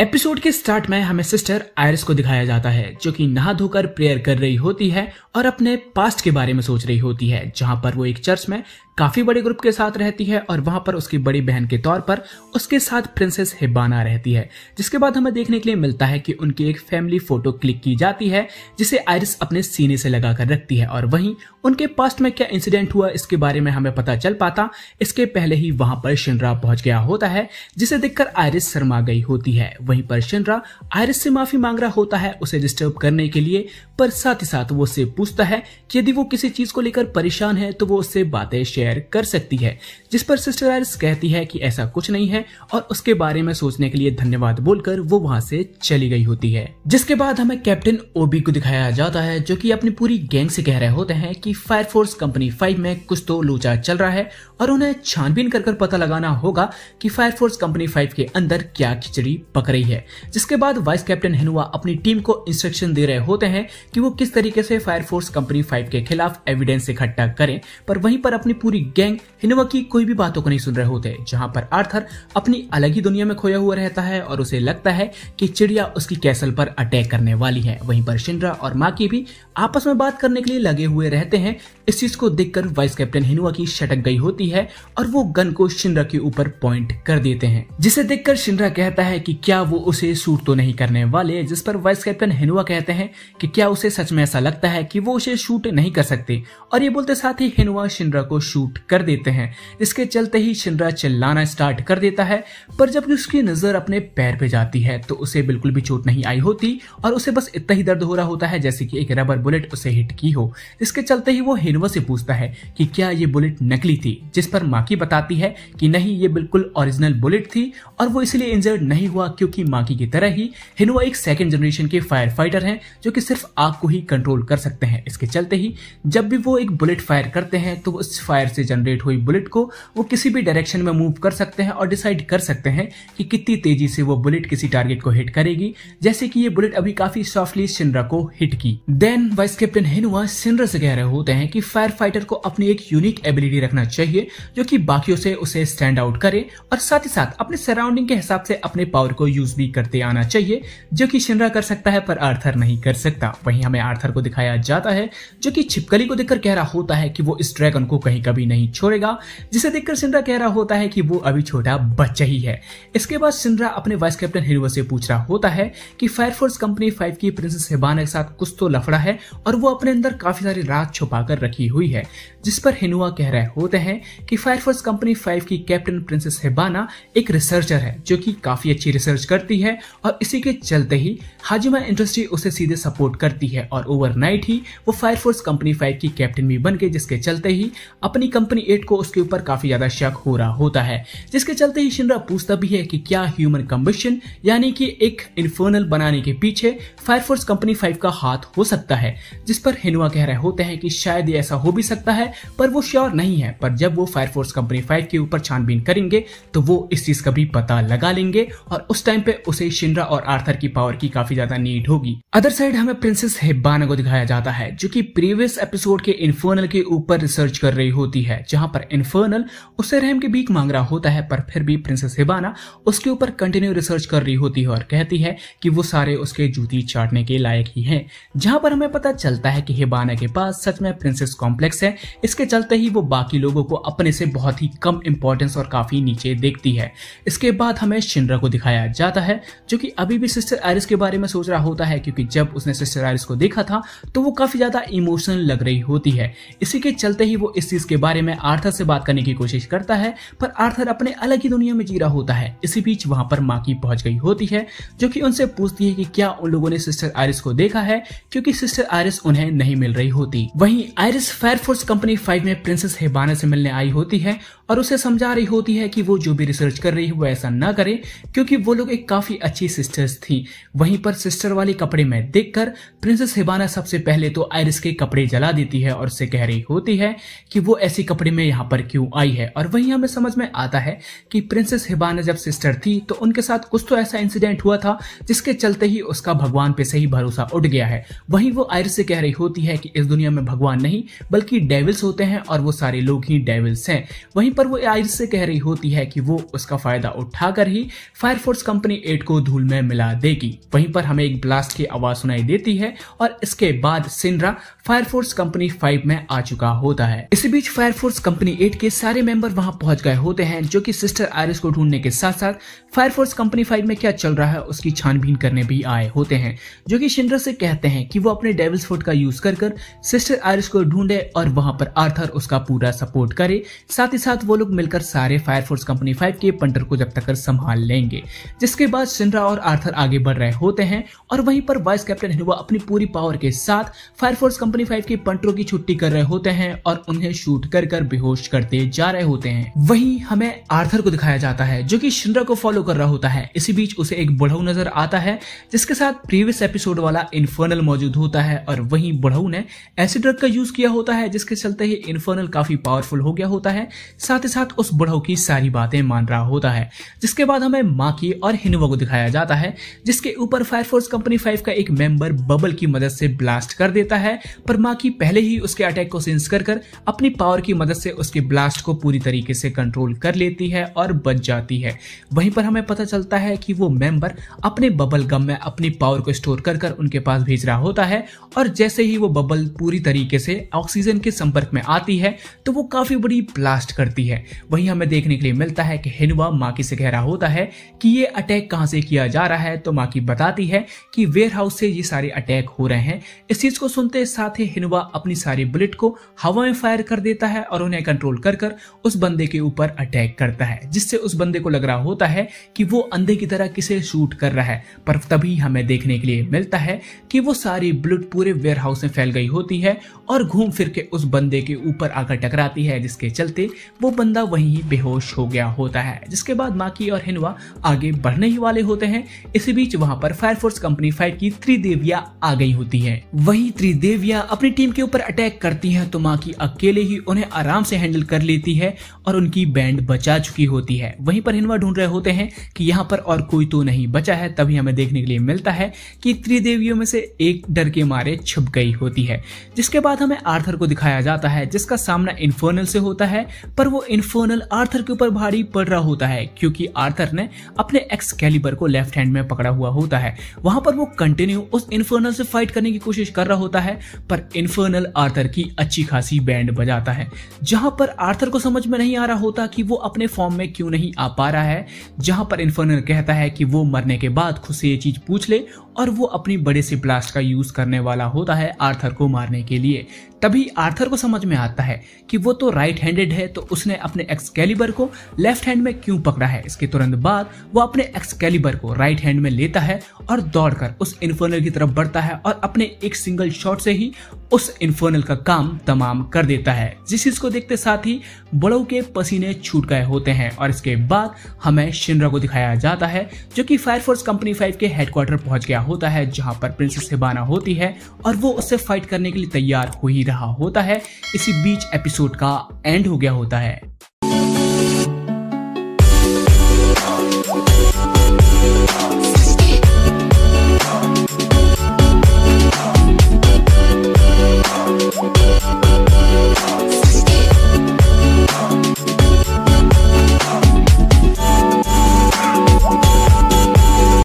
episode के start में हमें सिस्टर आयरस को दिखाया जाता है जो कि नहा धोकर प्रेयर कर रही होती है और अपने पास्ट के बारे में सोच रही होती है जहां पर वो एक चर्च में काफी बड़े ग्रुप के साथ रहती है और वहां पर उसकी बड़ी बहन के तौर पर उसके साथ प्रिंसेस हिबाना रहती है जिसके बाद हमें देखने के लिए मिलता है कि उनकी एक फैमिली फोटो क्लिक की जाती है जिसे आयरिस अपने सीने से लगाकर रखती है और वहीं उनके पास्ट में क्या इंसिडेंट हुआ इसके बारे में हमें पता चल पाता इसके पहले ही वहां पर शिनरा पहुंच गया होता है जिसे देखकर आयरिस शर्मा गई होती है वहीं पर शिनरा आयरिस से माफी मांग रहा होता है उसे डिस्टर्ब करने के लिए पर साथ ही साथ वो उससे पूछता है कि यदि वो किसी चीज को लेकर परेशान है तो वो उससे बातें शेयर शेयर कर सकती है जिस पर सिस्टर आयरस कहती है कि ऐसा कुछ नहीं है और उसके बारे में सोचने के लिए धन्यवाद बोलकर वो वहाँ से चली गई होती है जिसके बाद हमें कैप्टन ओबी को दिखाया जाता है जो की अपनी पूरी गैंग से कह रहे होते हैं कि फायरफोर्स कंपनी फाइव में कुछ तो लोचा चल रहा है और उन्हें छानबीन कर पता लगाना होगा फायर फायरफोर्स कंपनी फाइव के अंदर क्या खिचड़ी पक रही है जिसके बाद वाइस कैप्टन हेनुआ अपनी टीम को इंस्ट्रक्शन दे रहे होते हैं कि वो किस तरीके से फायरफोर्स कंपनी फाइव के खिलाफ एविडेंस इकट्ठा करें पर वहीं पर अपनी पूरी पूरी गैंग हिनवा की कोई भी बातों को नहीं सुन रहे होते जहां पर आर्थर अपनी अलग ही दुनिया में खोया हुआ रहता है और उसे लगता है कि चिड़िया उसकी कैसल पर अटैक करने वाली है वहीं पर शिंद्रा और माकी भी आपस में बात करने के लिए लगे हुए रहते हैं इस चीज को देखकर वाइस कैप्टन हिनुआ की शटक गई होती है और वो गन को शिंद्रा के ऊपर पॉइंट कर देते हैं जिसे देखकर शिंद्रा कहता है कि क्या वो उसे शूट तो नहीं करने वाले जिस पर वाइस कैप्टन हिनुआ कहते हैं कि क्या उसे सच में ऐसा लगता है कि वो उसे शूट नहीं कर सकते और ये बोलते साथ ही हिनुआ शिंद्रा को शूट कर देते हैं इसके चलते ही शिंद्रा चिल्लाना स्टार्ट कर देता है पर जब उसकी नजर अपने पैर पे जाती है तो उसे बिल्कुल भी चोट नहीं आई होती और उसे बस इतना ही दर्द हो रहा होता है जैसे कि एक रबर बुलेट उसे हिट की हो इसके चलते ही वो हिनुआ यूनिवर्स से पूछता है कि क्या ये बुलेट नकली थी जिस पर माकी बताती है कि नहीं ये बिल्कुल ओरिजिनल बुलेट थी और वो इसलिए इंजर्ड नहीं हुआ क्योंकि माकी की तरह ही हिनुआ एक सेकेंड जनरेशन के फायर फाइटर है जो कि सिर्फ आग को ही कंट्रोल कर सकते हैं इसके चलते ही जब भी वो एक बुलेट फायर करते हैं तो उस फायर से जनरेट हुई बुलेट को वो किसी भी डायरेक्शन में मूव कर सकते हैं और डिसाइड कर सकते हैं कि कितनी तेजी से वो बुलेट किसी टारगेट को हिट करेगी जैसे कि ये बुलेट अभी काफी सॉफ्टली सिन्रा को हिट की then vice captain Hinawa Shinra से कह रहे होते हैं कि फायर फाइटर को अपनी एक यूनिक एबिलिटी रखना चाहिए जो कि बाकियों से उसे स्टैंड आउट करे और साथ ही साथ अपने सराउंडिंग के हिसाब से अपने पावर को यूज भी करते आना चाहिए जो कि शिनरा कर सकता है पर आर्थर नहीं कर सकता वहीं हमें आर्थर को दिखाया जाता है जो कि छिपकली को देखकर कह रहा होता है कि वो इस ड्रैगन को कहीं कभी नहीं छोड़ेगा जिसे देखकर सिंड्रा कह रहा होता है कि वो अभी छोटा बच्चा ही है इसके बाद सिंड्रा अपने वाइस कैप्टन हीरो से पूछ रहा होता है कि फायरफोर्स कंपनी फाइव की प्रिंसेस हिबाना के साथ कुछ तो लफड़ा है और वो अपने अंदर काफी सारी रात छुपा कर रखी रखी हुई है जिस पर हिनुआ कह रहे होते हैं कि फायरफोर्स कंपनी फाइव की कैप्टन प्रिंसेस हिबाना एक रिसर्चर है जो कि काफी अच्छी रिसर्च करती है और इसी के चलते ही हाजिमा इंडस्ट्री उसे सीधे सपोर्ट करती है और ओवरनाइट ही वो फायरफोर्स कंपनी फाइव की कैप्टन भी बन गई जिसके चलते ही अपनी कंपनी एट को उसके ऊपर काफी ज्यादा शक हो रहा होता है जिसके चलते ही शिंद्रा पूछता भी है कि क्या ह्यूमन कम्बिशन यानी कि एक इन्फर्नल बनाने के पीछे फायरफोर्स कंपनी फाइव का हाथ हो सकता है जिस पर हिनुआ कह रहे होते हैं कि शायद ये लिए ऐसा हो भी सकता है पर वो श्योर नहीं है पर जब वो फायरफोर्स कंपनी फाइव के ऊपर छानबीन करेंगे तो वो इस चीज का भी पता लगा लेंगे और उस टाइम पे उसे शिंद्रा और आर्थर की पावर की काफी ज्यादा नीड होगी अदर साइड हमें प्रिंसेस हिब्बाना को दिखाया जाता है जो की प्रीवियस एपिसोड के इन्फर्नल के ऊपर रिसर्च कर रही होती है जहां पर इन्फर्नल उसे रहम के बीक मांग रहा होता है पर फिर भी प्रिंसेस हिबाना उसके ऊपर कंटिन्यू रिसर्च कर रही होती है और कहती है कि वो सारे उसके जूती चाटने के लायक ही हैं जहां पर हमें पता चलता है कि हिबाना के पास सच में प्रिंसेस प्रोसेस कॉम्प्लेक्स है इसके चलते ही वो बाकी लोगों को अपने से बहुत ही कम इम्पोर्टेंस और काफी नीचे देखती है इसके बाद हमें शिनरा को दिखाया जाता है जो कि अभी भी सिस्टर एरिस के बारे में सोच रहा होता है क्योंकि जब उसने सिस्टर एरिस को देखा था तो वो काफी ज्यादा इमोशनल लग रही होती है इसी के चलते ही वो इस चीज के बारे में आर्थर से बात करने की कोशिश करता है पर आर्थर अपने अलग ही दुनिया में जी रहा होता है इसी बीच वहां पर माकी पहुंच गई होती है जो कि उनसे पूछती है कि क्या उन लोगों ने सिस्टर आयरिस को देखा है क्योंकि सिस्टर आयरिस उन्हें नहीं मिल रही होती वहीं Iris Paris Fire Force company five में प्रिंसेस हिबाना से मिलने आई होती है और उसे समझा रही होती है कि वो जो भी रिसर्च कर रही है वो ऐसा ना करे क्योंकि वो लोग एक काफी अच्छी सिस्टर्स थी वहीं पर सिस्टर वाले कपड़े में देखकर प्रिंसेस हिबाना सबसे पहले तो आयरिस के कपड़े जला देती है और उसे कह रही होती है कि वो ऐसे कपड़े में यहाँ पर क्यों आई है और वही हमें समझ में आता है कि प्रिंसेस हिबाना जब सिस्टर थी तो उनके साथ कुछ तो ऐसा इंसिडेंट हुआ था जिसके चलते ही उसका भगवान पे सही भरोसा उठ गया है वहीं वो आयरिस से कह रही होती है कि इस दुनिया में भगवान नहीं बल्कि डेविल्स होते हैं और वो सारे लोग ही डेविल्स हैं वहीं पर वो आयरिस से कह रही होती है कि वो उसका फायदा उठाकर ही फायरफोर्स कंपनी एट को धूल में मिला देगी वहीं पर हमें एक ब्लास्ट की आवाज सुनाई देती है और इसके बाद सिन्ड्रा फायरफोर्स कंपनी फाइव में आ चुका होता है इसी बीच फायरफोर्स कंपनी एट के सारे मेंबर वहां पहुंच गए होते हैं जो कि सिस्टर आयरिस को ढूंढने के साथ साथ फायरफोर्स कंपनी फाइव में क्या चल रहा है उसकी छानबीन करने भी आए होते हैं जो कि सिंड्रा से कहते हैं कि वो अपने डेविल्स फुट का यूज कर कर सिस्टर आयरिस को ढूंढे और वहां पर आर्थर उसका पूरा सपोर्ट करे साथ ही साथ वो लोग मिलकर सारे फायर फोर्स कंपनी फाइव के पंटर को जब तक संभाल लेंगे जिसके बाद सिंड्रा और आर्थर आगे बढ़ रहे होते हैं और वहीं पर वाइस कैप्टन हिनोवा अपनी पूरी पावर के साथ फायर फोर्स कंपनी फाइव के पंटरों की छुट्टी कर रहे होते हैं और उन्हें शूट कर कर बेहोश करते जा रहे होते हैं वहीं हमें आर्थर को दिखाया जाता है जो कि शिंड्रा को फॉलो कर रहा होता है इसी बीच उसे एक बुढ़ऊ नजर आता है जिसके साथ प्रीवियस एपिसोड वाला इन्फर्नल मौजूद होता है और वहीं बुढ़ऊ ने ऐसे ड्रग का यूज किया होता है जिसके चलते ही इन्फर्नल काफी पावरफुल हो गया होता है साथ साथ ही साथ उस बुढ़ऊ की सारी बातें मान रहा होता है जिसके बाद हमें माकी और हिनवा को दिखाया जाता है जिसके ऊपर फायरफोर्स कंपनी फाइव का एक मेंबर बबल की मदद से ब्लास्ट कर देता है पर माकी पहले ही उसके अटैक को सेंस कर कर अपनी पावर की मदद से उसके ब्लास्ट को पूरी तरीके से कंट्रोल कर लेती है और बच जाती है वहीं पर हमें पता चलता है कि वो मेंबर अपने बबल गम में अपनी पावर को स्टोर कर कर उनके पास भेज रहा होता है और जैसे ही वो बबल पूरी तरीके से ऑक्सीजन के संपर्क में आती है तो वो काफी बड़ी ब्लास्ट करती है है वहीं हमें देखने के लिए मिलता है कि हिनवा माकी से कह रहा होता है कि ये अटैक कहाँ से किया जा रहा है तो माकी बताती है कि वेयर हाउस से ये सारे अटैक हो रहे हैं इस चीज को सुनते साथ ही हिनवा अपनी सारी बुलेट को हवा में फायर कर देता है और उन्हें कंट्रोल कर कर उस बंदे के ऊपर अटैक करता है जिससे उस बंदे को लग रहा होता है कि वो अंधे की तरह किसे शूट कर रहा है पर तभी हमें देखने के लिए मिलता है कि वो सारी बुलेट पूरे वेयर हाउस में फैल गई होती है और घूम फिर के उस बंदे के ऊपर आकर टकराती है जिसके चलते वो बंदा वहीं बेहोश हो गया होता है जिसके बाद माकी और हिनवा आगे बढ़ने ही वाले होते हैं इसी बीच वहां पर फायरफोर्स कंपनी फाइट की त्रिदेविया आ गई होती है वही त्रिदेविया अपनी टीम के ऊपर अटैक करती है तो माकी अकेले ही उन्हें आराम से हैंडल कर लेती है और उनकी बैंड बचा चुकी होती है वहीं पर हिनवा ढूंढ रहे होते हैं कि यहाँ पर और कोई तो नहीं बचा है तभी हमें देखने के लिए मिलता है कि त्रिदेवियों में से एक डर के मारे छुप गई होती है जिसके बाद हमें आर्थर को दिखाया जाता है जिसका सामना इन्फर्नल से होता है पर वो वो इन्फर्नल आर्थर के ऊपर भारी पड़ रहा होता है क्योंकि आर्थर ने अपने एक्स कैलिबर को लेफ्ट हैंड में पकड़ा हुआ होता है वहां पर वो कंटिन्यू उस इन्फर्नल से फाइट करने की कोशिश कर रहा होता है पर इन्फर्नल आर्थर की अच्छी खासी बैंड बजाता है जहां पर आर्थर को समझ में नहीं आ रहा होता कि वो अपने फॉर्म में क्यों नहीं आ पा रहा है जहां पर इन्फर्नल कहता है कि वो मरने के बाद खुद से ये चीज पूछ ले और वो अपनी बड़े से ब्लास्ट का यूज करने वाला होता है आर्थर को मारने के लिए तभी आर्थर को समझ में आता है कि वो तो राइट हैंडेड है तो उसने अपने एक्स कैलिबर को लेफ्ट हैंड में क्यों पकड़ा है इसके तुरंत बाद वो अपने एक्स कैलिबर को राइट हैंड में लेता है और दौड़कर उस इन्फर्नल की तरफ बढ़ता है और अपने एक सिंगल शॉट से ही उस इन्फर्नल का काम तमाम कर देता है जिस चीज को देखते साथ ही बड़ों के पसीने छूट गए होते हैं और इसके बाद हमें शिनरा को दिखाया जाता है जो कि फायरफोर्स कंपनी फाइव के हेडक्वार्टर पहुंच गया होता है जहां पर प्रिंसेस हिबाना होती है और वो उसे फाइट करने के लिए तैयार हो ही रहा होता है इसी बीच एपिसोड का एंड हो गया होता है